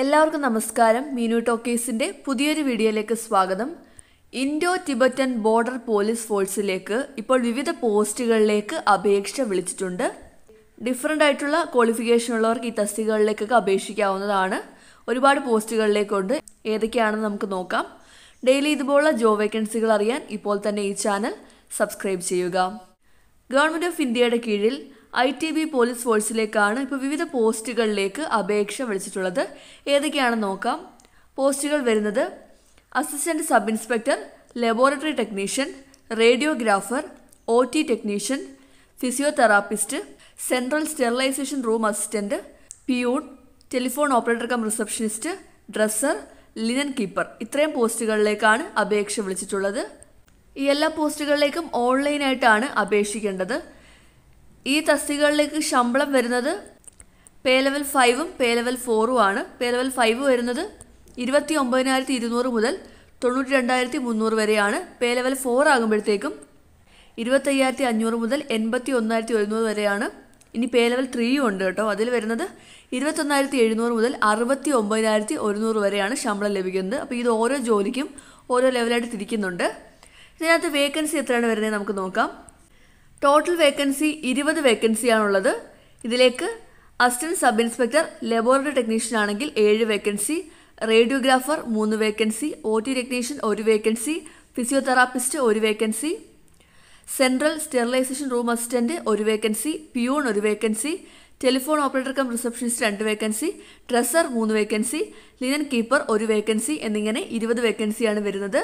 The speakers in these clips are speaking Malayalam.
എല്ലാവർക്കും നമസ്കാരം മീനു ടോക്കേസിന്റെ പുതിയൊരു വീഡിയോയിലേക്ക് സ്വാഗതം ഇൻഡോ ടിബറ്റൻ ബോർഡർ പോലീസ് ഫോഴ്സിലേക്ക് ഇപ്പോൾ വിവിധ പോസ്റ്റുകളിലേക്ക് അപേക്ഷ വിളിച്ചിട്ടുണ്ട് ഡിഫറെൻ്റ് ആയിട്ടുള്ള ക്വാളിഫിക്കേഷൻ ഉള്ളവർക്ക് ഈ തസ്തികകളിലേക്കൊക്കെ അപേക്ഷിക്കാവുന്നതാണ് ഒരുപാട് പോസ്റ്റുകളിലേക്കുണ്ട് ഏതൊക്കെയാണെന്ന് നമുക്ക് നോക്കാം ഡെയിലി ഇതുപോലുള്ള ജോബ് വേക്കൻസികൾ അറിയാൻ ഇപ്പോൾ തന്നെ ഈ ചാനൽ സബ്സ്ക്രൈബ് ചെയ്യുക ഗവൺമെൻറ് ഓഫ് ഇന്ത്യയുടെ കീഴിൽ ഐ ടി ബി പോലീസ് ഫോഴ്സിലേക്കാണ് ഇപ്പൊ വിവിധ പോസ്റ്റുകളിലേക്ക് അപേക്ഷ വിളിച്ചിട്ടുള്ളത് ഏതൊക്കെയാണ് നോക്കാം പോസ്റ്റുകൾ വരുന്നത് assistant sub inspector laboratory technician radiographer O T technician physiotherapist central sterilisation room assistant peon telephone operator cum receptionist dresser linen keeper ഇത്രയും പോസ്റ്റുകളിലേക്കാണ് അപേക്ഷ വിളിച്ചിട്ടുള്ളത് ഈ എല്ലാ പോസ്റ്റുകളിലേക്കും ഓൺലൈനായിട്ടാണ് അപേക്ഷിക്കേണ്ടത് ഈ തസ്തികകളിലേക്ക് ശമ്പളം വരുന്നത് പേ ലെവൽ ഫൈവും പേ ലെവൽ ഫോറും ആണ് പേ ലെവൽ ഫൈവ് വരുന്നത് ഇരുപത്തി ഒമ്പതിനായിരത്തി ഇരുന്നൂറ് മുതൽ തൊണ്ണൂറ്റി രണ്ടായിരത്തി മുന്നൂറ് വരെയാണ് പേ ലെവൽ ഫോർ ആകുമ്പോഴത്തേക്കും ഇരുപത്തയ്യായിരത്തി അഞ്ഞൂറ് മുതൽ എൺപത്തി ഒന്നായിരത്തി ഒരുന്നൂറ് വരെയാണ് ഇനി പേ ലെവൽ ത്രീയും ഉണ്ട് കേട്ടോ അതിൽ വരുന്നത് ഇരുപത്തൊന്നായിരത്തി എഴുന്നൂറ് മുതൽ അറുപത്തി ഒമ്പതിനായിരത്തി ഒരുന്നൂറ് വരെയാണ് ശമ്പളം ലഭിക്കുന്നത് അപ്പോൾ ഇത് ഓരോ ജോലിക്കും ഓരോ ലെവലായിട്ട് തിരിക്കുന്നുണ്ട് ഇതിനകത്ത് വേക്കൻസി എത്രയാണ് വരുന്നത് നമുക്ക് നോക്കാം ടോട്ടൽ വേക്കൻസി ഇരുപത് വേക്കൻസിയാണുള്ളത് ഇതിലേക്ക് assistant sub inspector laboratory technician ആണെങ്കിൽ ഏഴ് വേക്കൻസി റേഡിയോഗ്രാഫർ മൂന്ന് വേക്കൻസി ഒ ടി ടെക്നീഷ്യൻ ഒരു വേക്കൻസി ഫിസിയോതെറാപ്പിസ്റ്റ് ഒരു vacancy central sterilisation room assistant ഒരു വേക്കൻസി പ്യൂൺ ഒരു vacancy telephone operator cum receptionist രണ്ട് വേക്കൻസി ഡ്രസ്സർ മൂന്ന് വേക്കൻസി ലിനൻ കീപ്പർ ഒരു വേക്കൻസി എന്നിങ്ങനെ ഇരുപത് വേക്കൻസിയാണ് വരുന്നത്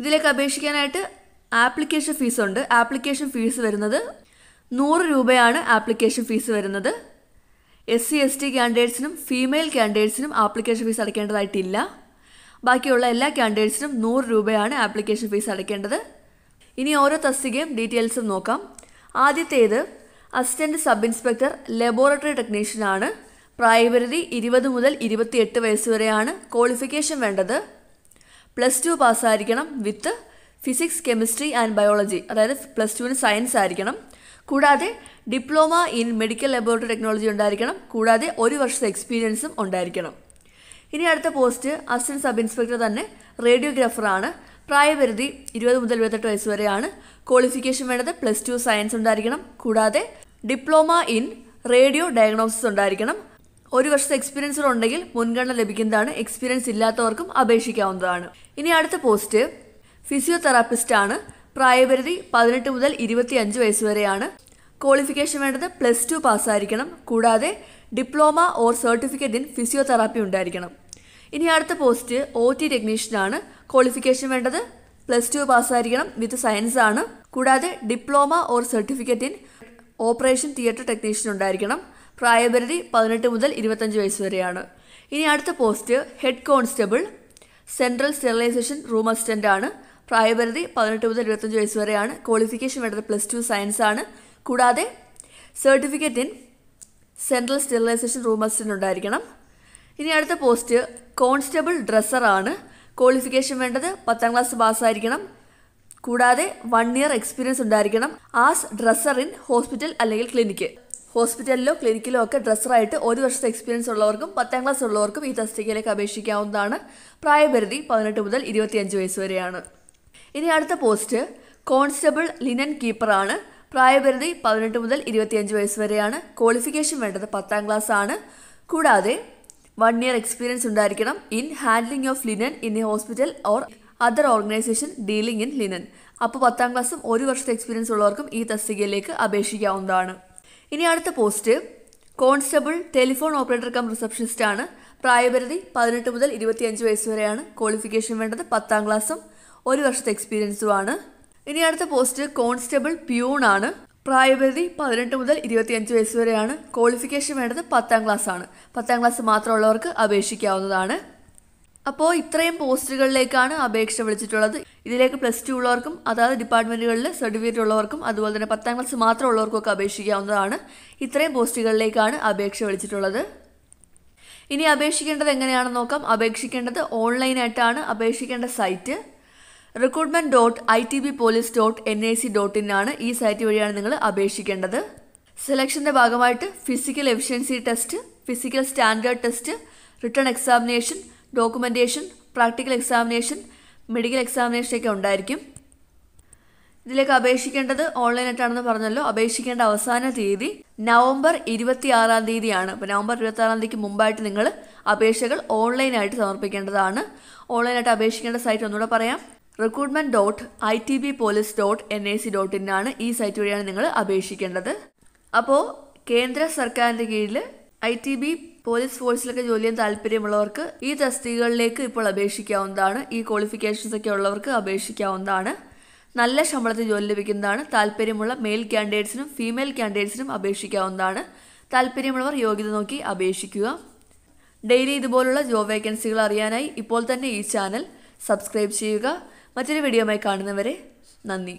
ഇതിലേക്ക് അപേക്ഷിക്കാനായിട്ട് ആപ്ലിക്കേഷൻ ഫീസുണ്ട് ആപ്ലിക്കേഷൻ ഫീസ് വരുന്നത് നൂറ് രൂപയാണ് ആപ്ലിക്കേഷൻ ഫീസ് വരുന്നത് എസ് സി എസ് ടി ക്യാൻഡിഡേറ്റ്സിനും ഫീമെയിൽ ക്യാൻഡിഡേറ്റ്സിനും ആപ്ലിക്കേഷൻ ഫീസ് അടയ്ക്കേണ്ടതായിട്ടില്ല ബാക്കിയുള്ള എല്ലാ ക്യാൻഡിഡേറ്റ്സിനും നൂറ് രൂപയാണ് ആപ്ലിക്കേഷൻ ഫീസ് അടയ്ക്കേണ്ടത് ഇനി ഓരോ തസ്തികയും ഡീറ്റെയിൽസും നോക്കാം ആദ്യത്തേത് അസിസ്റ്റൻറ്റ് സബ് ഇൻസ്പെക്ടർ ലബോറട്ടറി ടെക്നീഷ്യനാണ് പ്രായപരിധി ഇരുപത് മുതൽ ഇരുപത്തിയെട്ട് വയസ്സ് വരെയാണ് ക്വാളിഫിക്കേഷൻ വേണ്ടത് പ്ലസ് ടു പാസ്സായിരിക്കണം with physics chemistry and biology അതായത് പ്ലസ് ടുവിന് സയൻസ് ആയിരിക്കണം കൂടാതെ diploma in medical laboratory technology ഉണ്ടായിരിക്കണം കൂടാതെ ഒരു വർഷത്തെ എക്സ്പീരിയൻസും ഉണ്ടായിരിക്കണം ഇനി അടുത്ത പോസ്റ്റ് അസിസ്റ്റന്റ് സബ് ഇൻസ്പെക്ടർ തന്നെ റേഡിയോഗ്രാഫറാണ് പ്രായപരിധി ഇരുപത് മുതൽ ഇരുപത്തെട്ട് വയസ്സ് വരെയാണ് ക്വാളിഫിക്കേഷൻ വേണ്ടത് പ്ലസ് ടു സയൻസ് ഉണ്ടായിരിക്കണം കൂടാതെ ഡിപ്ലോമ ഇൻ റേഡിയോ ഡയഗ്നോസിസ് ഉണ്ടായിരിക്കണം ഒരു വർഷത്തെ എക്സ്പീരിയൻസുകൾ ഉണ്ടെങ്കിൽ മുൻഗണന ലഭിക്കുന്നതാണ് എക്സ്പീരിയൻസ് ഇല്ലാത്തവർക്കും അപേക്ഷിക്കാവുന്നതാണ് ഇനി അടുത്ത പോസ്റ്റ് ഫിസിയോതെറാപ്പിസ്റ്റാണ് പ്രായപരിധി പതിനെട്ട് മുതൽ ഇരുപത്തിയഞ്ച് വയസ്സ് വരെയാണ് ക്വാളിഫിക്കേഷൻ വേണ്ടത് പ്ലസ് ടു പാസ്സായിരിക്കണം കൂടാതെ diploma or certificate in physiotherapy ഉണ്ടായിരിക്കണം ഇനി അടുത്ത പോസ്റ്റ് ഒ ടി ടെക്നീഷ്യനാണ് ക്വാളിഫിക്കേഷൻ വേണ്ടത് പ്ലസ് ടു പാസ്സായിരിക്കണം വിത്ത് സയൻസ് ആണ് കൂടാതെ diploma or certificate in operation theatre technician ഉണ്ടായിരിക്കണം പ്രായപരിധി പതിനെട്ട് മുതൽ ഇരുപത്തഞ്ച് വയസ്സ് വരെയാണ് ഇനി അടുത്ത post head constable central sterilisation room assistant ആണ് പ്രായപരിധി പതിനെട്ട് മുതൽ ഇരുപത്തഞ്ച് വയസ്സ് വരെയാണ് ക്വാളിഫിക്കേഷൻ വേണ്ടത് പ്ലസ് ടു സയൻസ് ആണ് കൂടാതെ certificate in central sterilisation room assistant ഉണ്ടായിരിക്കണം ഇനി അടുത്ത പോസ്റ്റ് കോൺസ്റ്റബിൾ ഡ്രസ്സർ ആണ് ക്വാളിഫിക്കേഷൻ വേണ്ടത് പത്താം ക്ലാസ് പാസ്സായിരിക്കണം കൂടാതെ വൺ ഇയർ എക്സ്പീരിയൻസ് ഉണ്ടായിരിക്കണം ആസ് ഡ്രസ്സർ ഇൻ ഹോസ്പിറ്റൽ അല്ലെങ്കിൽ ക്ലിനിക്ക് ഹോസ്പിറ്റലിലോ ക്ലിനിക്കിലോ ഒക്കെ ഡ്രസ്സറായിട്ട് ഒരു വർഷത്തെ എക്സ്പീരിയൻസ് ഉള്ളവർക്കും പത്താം ക്ലാസ് ഉള്ളവർക്കും ഈ തസ്തികയിലേക്ക് അപേക്ഷിക്കാവുന്നതാണ് പ്രായപരിധി പതിനെട്ട് മുതൽ ഇരുപത്തിയഞ്ച് വയസ്സ് വരെയാണ് ഇനി അടുത്ത പോസ്റ്റ് കോൺസ്റ്റബിൾ ലിനൻ കീപ്പറാണ് പ്രായപരിധി പതിനെട്ട് മുതൽ ഇരുപത്തിയഞ്ച് വയസ്സ് വരെയാണ് ക്വാളിഫിക്കേഷൻ വേണ്ടത് പത്താം ക്ലാസ് ആണ് കൂടാതെ വൺ ഇയർ എക്സ്പീരിയൻസ് ഉണ്ടായിരിക്കണം in handling of linen in a hospital or other organisation dealing in linen അപ്പോൾ പത്താം ക്ലാസ്സും ഒരു വർഷത്തെ എക്സ്പീരിയൻസ് ഉള്ളവർക്കും ഈ തസ്തികയിലേക്ക് അപേക്ഷിക്കാവുന്നതാണ് ഇനി അടുത്ത post constable telephone operator cum receptionist ആണ് പ്രായപരിധി പതിനെട്ട് മുതൽ ഇരുപത്തിയഞ്ച് വയസ്സ് വരെയാണ് ക്വാളിഫിക്കേഷൻ വേണ്ടത് പത്താം ക്ലാസ്സും ഒരു വർഷത്തെ എക്സ്പീരിയൻസുമാണ് ഇനി അടുത്ത പോസ്റ്റ് കോൺസ്റ്റബിൾ പ്യൂൺ ആണ് പ്രായപരിധി പതിനെട്ട് മുതൽ ഇരുപത്തിയഞ്ച് വയസ്സ് വരെയാണ് ക്വാളിഫിക്കേഷൻ വേണ്ടത് പത്താം ക്ലാസ് ആണ് പത്താം ക്ലാസ് മാത്രമുള്ളവർക്ക് അപേക്ഷിക്കാവുന്നതാണ് അപ്പോൾ ഇത്രയും പോസ്റ്റുകളിലേക്കാണ് അപേക്ഷ വിളിച്ചിട്ടുള്ളത് ഇതിലേക്ക് പ്ലസ് ടു ഉള്ളവർക്കും അതായത് ഡിപ്പാർട്ട്മെൻറ്റുകളിൽ സർട്ടിഫിക്കറ്റ് ഉള്ളവർക്കും അതുപോലെ തന്നെ പത്താം ക്ലാസ് മാത്രം ഉള്ളവർക്കൊക്കെ അപേക്ഷിക്കാവുന്നതാണ് ഇത്രയും പോസ്റ്റുകളിലേക്കാണ് അപേക്ഷ വിളിച്ചിട്ടുള്ളത് ഇനി അപേക്ഷിക്കേണ്ടത് എങ്ങനെയാണെന്ന് നോക്കാം അപേക്ഷിക്കേണ്ടത് ഓൺലൈനായിട്ടാണ് അപേക്ഷിക്കേണ്ട site recruitment dot I T B police dot N I C dot in ആണ് ഈ സൈറ്റ് വഴിയാണ് നിങ്ങൾ അപേക്ഷിക്കേണ്ടത് സെലക്ഷന്റെ ഭാഗമായിട്ട് physical efficiency test physical standard test written examination documentation practical examination medical examination ഒക്കെ ഉണ്ടായിരിക്കും ഇതിലേക്ക് അപേക്ഷിക്കേണ്ടത് ഓൺലൈനായിട്ടാണെന്ന് പറഞ്ഞല്ലോ അപേക്ഷിക്കേണ്ട അവസാന തീയതി നവംബർ ഇരുപത്തി ആറാം തീയതിയാണ് അപ്പോൾ നവംബർ ഇരുപത്തി ആറാം തീയതിക്ക് മുമ്പായിട്ട് നിങ്ങൾ അപേക്ഷകൾ ഓൺലൈനായിട്ട് സമർപ്പിക്കേണ്ടതാണ് ഓൺലൈനായിട്ട് അപേക്ഷിക്കേണ്ട സൈറ്റ് ഒന്നുകൂടെ പറയാം recruitment dot I T B police dot N I C dot ഇന്നാണ് ആണ് ഈ സൈറ്റ് വഴിയാണ് നിങ്ങൾ അപേക്ഷിക്കേണ്ടത് അപ്പോൾ കേന്ദ്ര സർക്കാരിൻ്റെ കീഴിൽ ഐ ടി ബി പോലീസ് ഫോഴ്സിലൊക്കെ ജോലി ചെയ്യാൻ താല്പര്യമുള്ളവർക്ക് ഈ തസ്തികകളിലേക്ക് ഇപ്പോൾ അപേക്ഷിക്കാവുന്നതാണ് ഈ ക്വാളിഫിക്കേഷൻസ് ഒക്കെ ഉള്ളവർക്ക് അപേക്ഷിക്കാവുന്നതാണ് നല്ല ശമ്പളത്തിൽ ജോലി ലഭിക്കുന്നതാണ് താല്പര്യമുള്ള മെയിൽ കാൻഡിഡേറ്റ്സിനും ഫീമെയിൽ കാൻഡിഡേറ്റ്സിനും അപേക്ഷിക്കാവുന്നതാണ് താല്പര്യമുള്ളവർ യോഗ്യത നോക്കി അപേക്ഷിക്കുക ഡെയിലി ഇതുപോലുള്ള ജോബ് വേക്കൻസികൾ അറിയാനായി ഇപ്പോൾ തന്നെ ഈ ചാനൽ സബ്സ്ക്രൈബ് ചെയ്യുക മറ്റൊരു വീഡിയോയുമായി കാണുന്നവരെ നന്ദി